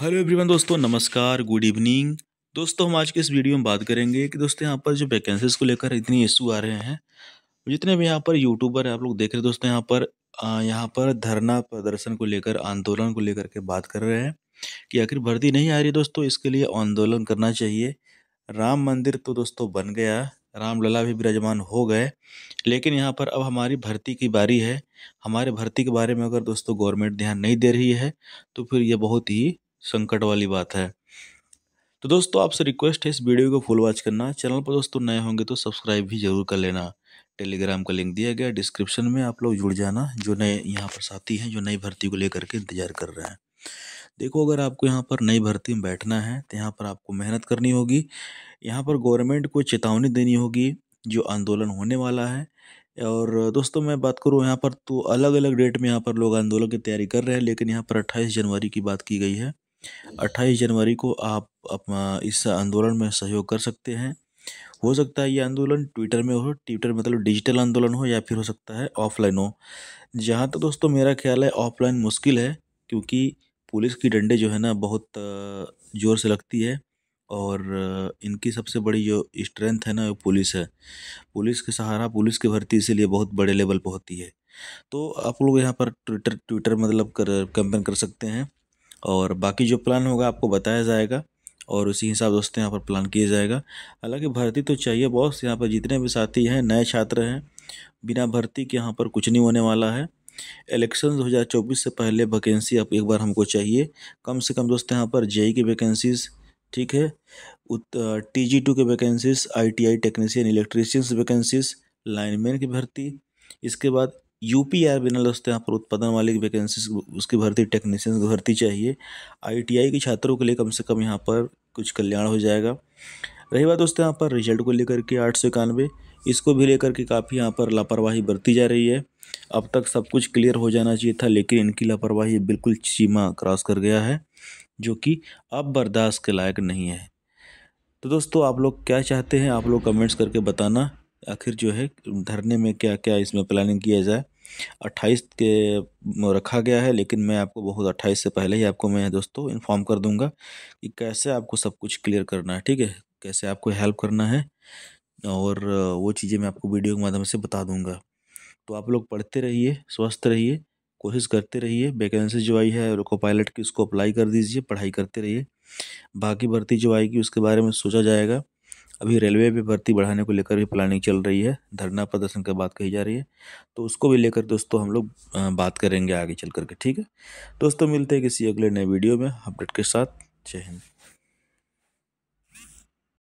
hello everyone दोस्तों नमस्कार good evening दोस्तों हम आज के इस वीडियो में बात करेंगे कि दोस्तों यहाँ पर जो वैकेंसीज को लेकर इतनी इशू आ रहे हैं जितने भी यहाँ पर यूट्यूबर आप लोग देख रहे हैं दोस्तों यहाँ पर यहाँ पर धरना प्रदर्शन को लेकर आंदोलन को लेकर के बात कर रहे हैं कि आखिर भर्ती नहीं आ रही दोस्तों इसके लिए आंदोलन करना चाहिए राम मंदिर तो दोस्तों बन गया रामलला भी विराजमान हो गए लेकिन यहाँ पर अब हमारी भर्ती की बारी है हमारे भर्ती के बारे में अगर दोस्तों गवर्नमेंट ध्यान नहीं दे रही है तो फिर ये बहुत ही संकट वाली बात है तो दोस्तों आपसे रिक्वेस्ट है इस वीडियो को फुल वॉच करना चैनल पर दोस्तों नए होंगे तो सब्सक्राइब भी जरूर कर लेना टेलीग्राम का लिंक दिया गया डिस्क्रिप्शन में आप लोग जुड़ जाना जो नए यहाँ पर साथी हैं जो नई भर्ती को लेकर के इंतज़ार कर रहे हैं देखो अगर आपको यहाँ पर नई भर्ती में बैठना है तो यहाँ पर आपको मेहनत करनी होगी यहाँ पर गवर्नमेंट को चेतावनी देनी होगी जो आंदोलन होने वाला है और दोस्तों मैं बात करूँ यहाँ पर तो अलग अलग डेट में यहाँ पर लोग आंदोलन की तैयारी कर रहे हैं लेकिन यहाँ पर अट्ठाईस जनवरी की बात की गई है अट्ठाईस जनवरी को आप अपना इस आंदोलन में सहयोग कर सकते हैं हो सकता है ये आंदोलन ट्विटर में हो ट्विटर मतलब डिजिटल आंदोलन हो या फिर हो सकता है ऑफलाइन हो जहाँ तक तो दोस्तों मेरा ख्याल है ऑफलाइन मुश्किल है क्योंकि पुलिस की डंडे जो है ना बहुत ज़ोर से लगती है और इनकी सबसे बड़ी जो स्ट्रेंथ है ना वो पुलिस है पुलिस के सहारा पुलिस की भर्ती इसीलिए बहुत बड़े लेवल पर होती है तो आप लोग यहाँ पर ट्विटर ट्विटर मतलब कर कैंपेन कर सकते हैं और बाकी जो प्लान होगा आपको बताया जाएगा और उसी हिसाब दोस्तों यहाँ पर प्लान किया जाएगा हालांकि भर्ती तो चाहिए बॉस यहाँ पर जितने भी साथी हैं नए छात्र हैं बिना भर्ती के यहाँ पर कुछ नहीं होने वाला है इलेक्शन 2024 से पहले वैकेंसी अब एक बार हमको चाहिए कम से कम दोस्तों यहाँ पर जेई e की वैकेंसीज़ ठीक है टी जी टू के vacancies I T I technician electricians vacancies lineman की भर्ती इसके बाद यूपी आर बिना दोस्तों यहाँ पर उत्पादन वाले की वैकेंसी उसकी भर्ती टेक्नीशियन की भर्ती चाहिए आईटीआई के छात्रों के लिए कम से कम यहाँ पर कुछ कल्याण हो जाएगा रही बात दोस्तों यहाँ पर रिजल्ट को लेकर के आठ सौ इक्यानवे इसको भी लेकर के काफ़ी यहाँ पर लापरवाही बरती जा रही है अब तक सब कुछ क्लियर हो जाना चाहिए था लेकिन इनकी लापरवाही बिल्कुल सीमा क्रॉस कर गया है जो कि अब बर्दाश्त के लायक नहीं है तो दोस्तों आप लोग क्या चाहते हैं आप लोग कमेंट्स करके बताना आखिर जो है धरने में क्या क्या इसमें प्लानिंग किया जाए अट्ठाईस के रखा गया है लेकिन मैं आपको बहुत अट्ठाईस से पहले ही आपको मैं दोस्तों इन्फॉर्म कर दूंगा कि कैसे आपको सब कुछ क्लियर करना है ठीक है कैसे आपको हेल्प करना है और वो चीज़ें मैं आपको वीडियो के माध्यम से बता दूंगा तो आप लोग पढ़ते रहिए स्वस्थ रहिए कोशिश करते रहिए वैकेंसी जो आई है रोको पायलट की उसको अप्लाई कर दीजिए पढ़ाई करते रहिए बाकी भर्ती जो आएगी उसके बारे में सोचा जाएगा अभी रेलवे में भर्ती बढ़ाने को लेकर भी प्लानिंग चल रही है धरना प्रदर्शन की बात कही जा रही है तो उसको भी लेकर दोस्तों हम लोग बात करेंगे आगे चल करके ठीक है दोस्तों मिलते हैं किसी अगले नए वीडियो में अपडेट के साथ जय हिंद